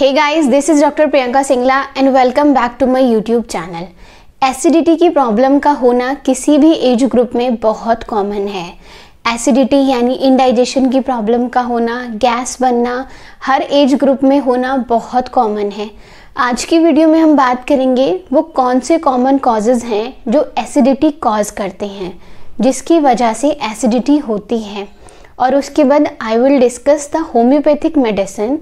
hey guys this is doctor Priyanka Singla and welcome back to my YouTube channel acidity की problem का होना किसी भी एज ग्रुप में बहुत कॉमन है एसिडिटी यानी इनडाइजेशन की प्रॉब्लम का होना गैस बनना हर एज ग्रुप में होना बहुत कॉमन है आज की वीडियो में हम बात करेंगे वो कौन से कॉमन कॉजेज़ हैं जो एसिडिटी कॉज करते हैं जिसकी वजह से एसिडिटी होती है और उसके बाद I will discuss the homeopathic medicine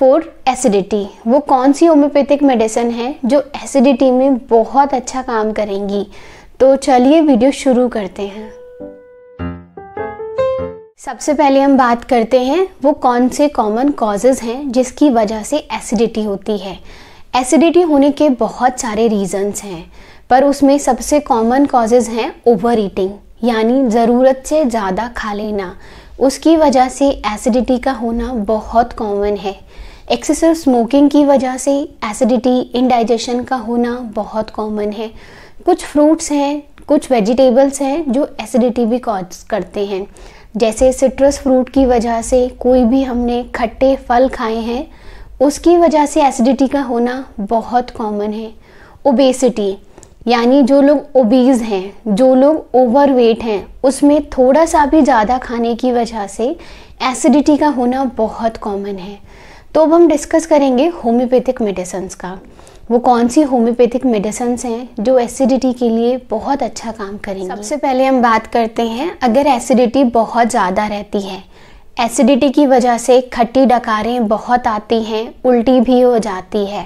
for acidity वो कौन सी होम्योपैथिक मेडिसिन है जो एसिडिटी में बहुत अच्छा काम करेंगी तो चलिए वीडियो शुरू करते हैं सबसे पहले हम बात करते हैं वो कौन से कॉमन कॉजेज़ हैं जिसकी वजह से एसिडिटी होती है एसिडिटी होने के बहुत सारे रीज़न्स हैं पर उसमें सबसे कॉमन कॉजेज़ हैं ओवर ईटिंग यानी ज़रूरत से ज़्यादा खा लेना उसकी वजह से एसिडिटी का होना बहुत कॉमन है एक्सेसिव स्मोकिंग की वजह से एसिडिटी इनडाइजेशन का होना बहुत कॉमन है कुछ फ्रूट्स हैं कुछ वेजिटेबल्स हैं जो एसिडिटी भी कॉज करते हैं जैसे सिट्रस फ्रूट की वजह से कोई भी हमने खट्टे फल खाए हैं उसकी वजह से एसिडिटी का होना बहुत कॉमन है ओबेसिटी यानी जो लोग ओबीज हैं जो लोग ओवरवेट हैं उसमें थोड़ा सा भी ज़्यादा खाने की वजह से एसिडिटी का होना बहुत कॉमन है तो अब हम डिस्कस करेंगे होम्योपैथिक मेडिसन्स का वो कौन सी होम्योपैथिक मेडिसन्स हैं जो एसिडिटी के लिए बहुत अच्छा काम करेंगे सबसे पहले हम बात करते हैं अगर एसिडिटी बहुत ज़्यादा रहती है एसिडिटी की वजह से खट्टी डकारें बहुत आती हैं उल्टी भी हो जाती है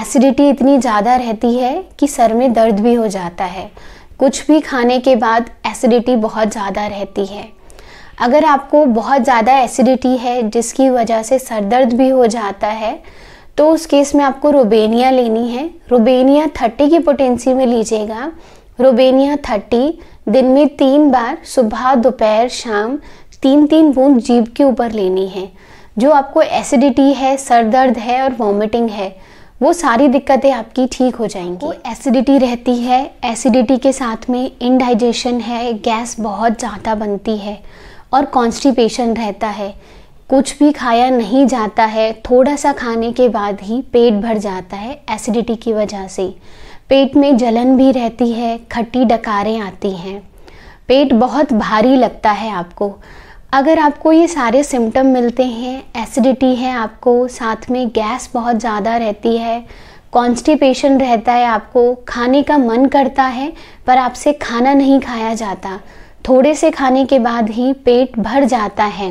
एसिडिटी इतनी ज़्यादा रहती है कि सर में दर्द भी हो जाता है कुछ भी खाने के बाद एसिडिटी बहुत ज़्यादा रहती है अगर आपको बहुत ज़्यादा एसिडिटी है जिसकी वजह से सर दर्द भी हो जाता है तो उस केस में आपको रोबेनिया लेनी है रोबेनिया थर्टी की पोटेंसी में लीजिएगा रोबेनिया थर्टी दिन में तीन बार सुबह दोपहर शाम तीन तीन बूंद जीप के ऊपर लेनी है जो आपको एसिडिटी है सर दर्द है और वॉमिटिंग है वो सारी दिक्कतें आपकी ठीक हो जाएंगी एसिडिटी रहती है एसिडिटी के साथ में इनडाइजेशन है गैस बहुत ज़्यादा बनती है और कॉन्स्टिपेशन रहता है कुछ भी खाया नहीं जाता है थोड़ा सा खाने के बाद ही पेट भर जाता है एसिडिटी की वजह से पेट में जलन भी रहती है खट्टी डकारें आती हैं पेट बहुत भारी लगता है आपको अगर आपको ये सारे सिम्टम मिलते हैं एसिडिटी है आपको साथ में गैस बहुत ज़्यादा रहती है कॉन्स्टिपेशन रहता है आपको खाने का मन करता है पर आपसे खाना नहीं खाया जाता थोड़े से खाने के बाद ही पेट भर जाता है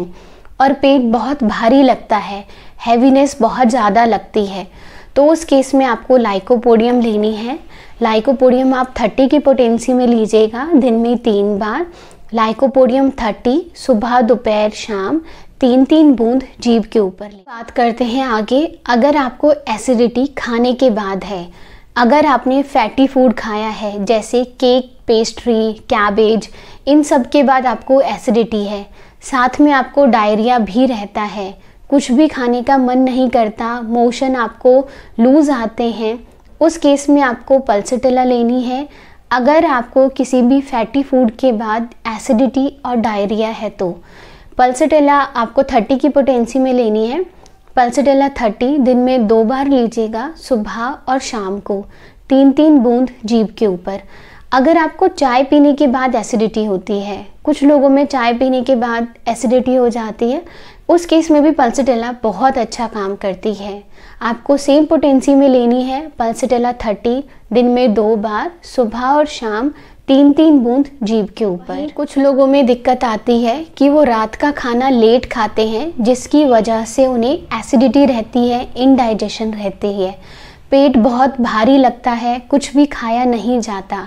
और पेट बहुत भारी लगता है हैवीनेस बहुत ज़्यादा लगती है तो उस केस में आपको लाइकोपोडियम लेनी है लाइकोपोडियम आप 30 की पोटेंसी में लीजिएगा दिन में तीन बार लाइकोपोडियम 30 सुबह दोपहर शाम तीन तीन बूंद जीभ के ऊपर बात करते हैं आगे अगर आपको एसिडिटी खाने के बाद है अगर आपने फैटी फूड खाया है जैसे केक पेस्ट्री कैबेज इन सब के बाद आपको एसिडिटी है साथ में आपको डायरिया भी रहता है कुछ भी खाने का मन नहीं करता मोशन आपको लूज आते हैं उस केस में आपको पल्सेटिला लेनी है अगर आपको किसी भी फैटी फूड के बाद एसिडिटी और डायरिया है तो पल्सेटिला आपको 30 की पोटेंसी में लेनी है पल्सडेला थर्टी दिन में दो बार लीजिएगा सुबह और शाम को तीन तीन बूंद जीभ के ऊपर अगर आपको चाय पीने के बाद एसिडिटी होती है कुछ लोगों में चाय पीने के बाद एसिडिटी हो जाती है उस केस में भी पल्सटेला बहुत अच्छा काम करती है आपको सेम पोटेंसी में लेनी है पल्सटेला थर्टी दिन में दो बार सुबह और शाम तीन तीन बूंद जीभ के ऊपर कुछ लोगों में दिक्कत आती है कि वो रात का खाना लेट खाते हैं जिसकी वजह से उन्हें एसिडिटी रहती है इनडाइजेशन रहती है पेट बहुत भारी लगता है कुछ भी खाया नहीं जाता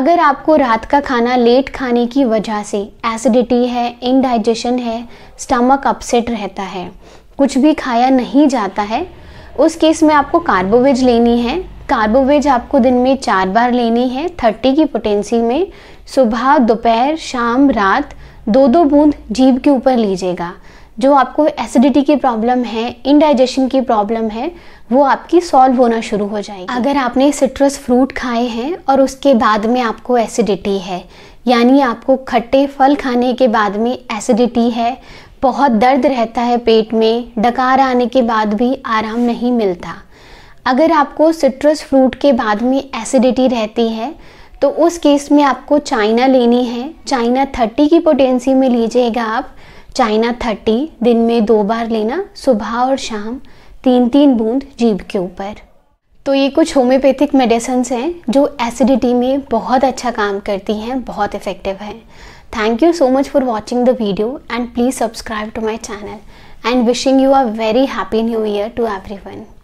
अगर आपको रात का खाना लेट खाने की वजह से एसिडिटी है इनडाइजेशन है स्टमक अपसेट रहता है कुछ भी खाया नहीं जाता है उस केस में आपको कार्बोवेज लेनी है कार्बोवेज आपको दिन में चार बार लेनी है थर्टी की पोटेंसी में सुबह दोपहर शाम रात दो दो बूंद जीभ के ऊपर लीजिएगा जो आपको एसिडिटी की प्रॉब्लम है इनडाइजेशन की प्रॉब्लम है वो आपकी सॉल्व होना शुरू हो जाएगी अगर आपने सिट्रस फ्रूट खाए हैं और उसके बाद में आपको एसिडिटी है यानी आपको खट्टे फल खाने के बाद में एसिडिटी है बहुत दर्द रहता है पेट में डकार आने के बाद भी आराम नहीं मिलता अगर आपको सिट्रस फ्रूट के बाद में एसिडिटी रहती है तो उस केस में आपको चाइना लेनी है चाइना थर्टी की पोटेंसी में लीजिएगा आप चाइना थर्टी दिन में दो बार लेना सुबह और शाम तीन तीन बूंद जीभ के ऊपर तो ये कुछ होम्योपैथिक मेडिसन्स हैं जो एसिडिटी में बहुत अच्छा काम करती हैं बहुत इफ़ेक्टिव है thank you so much for watching the video and please subscribe to my channel and wishing you are very happy new year to every one